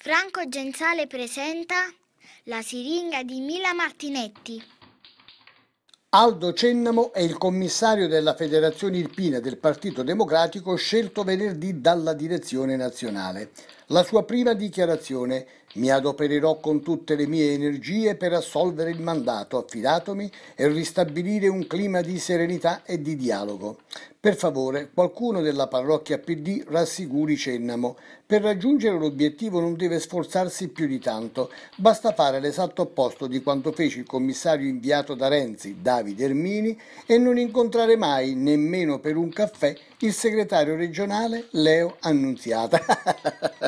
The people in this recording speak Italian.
Franco Genzale presenta La siringa di Mila Martinetti. Aldo Cennamo è il commissario della Federazione Irpina del Partito Democratico scelto venerdì dalla direzione nazionale. La sua prima dichiarazione mi adopererò con tutte le mie energie per assolvere il mandato affidatomi e ristabilire un clima di serenità e di dialogo. Per favore, qualcuno della parrocchia PD rassicuri Cennamo. Per raggiungere l'obiettivo non deve sforzarsi più di tanto, basta fare l'esatto opposto di quanto fece il commissario inviato da Renzi, Davide Ermini, e non incontrare mai, nemmeno per un caffè, il segretario regionale Leo Annunziata.